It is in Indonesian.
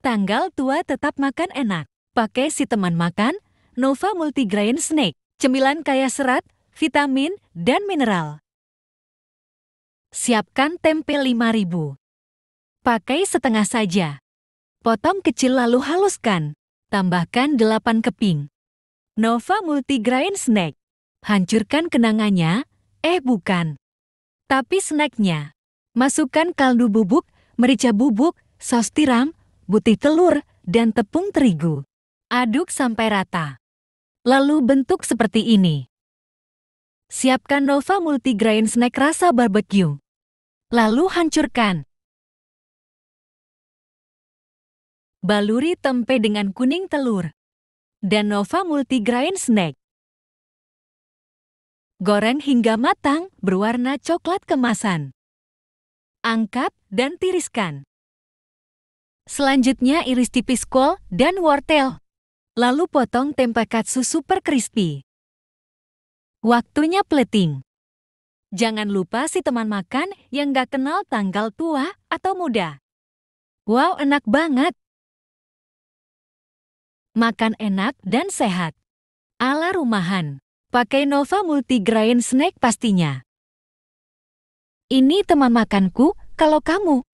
Tanggal tua tetap makan enak. Pakai si teman makan, Nova Multigrain Snack. Cemilan kaya serat, vitamin, dan mineral. Siapkan tempe 5000. Pakai setengah saja. Potong kecil lalu haluskan. Tambahkan 8 keping. Nova Multigrain Snack. Hancurkan kenangannya, eh bukan. Tapi snacknya. Masukkan kaldu bubuk, merica bubuk, saus tiram, butih telur, dan tepung terigu. Aduk sampai rata. Lalu bentuk seperti ini. Siapkan Nova Multigrain Snack rasa barbecue. Lalu hancurkan. Baluri tempe dengan kuning telur. Dan Nova Multigrain Snack. Goreng hingga matang, berwarna coklat kemasan. Angkat dan tiriskan. Selanjutnya iris tipis kol dan wortel. Lalu potong tempe katsu super crispy. Waktunya plating. Jangan lupa si teman makan yang gak kenal tanggal tua atau muda. Wow, enak banget! Makan enak dan sehat. Ala rumahan. Pakai Nova Multigrain Snack pastinya. Ini teman makanku kalau kamu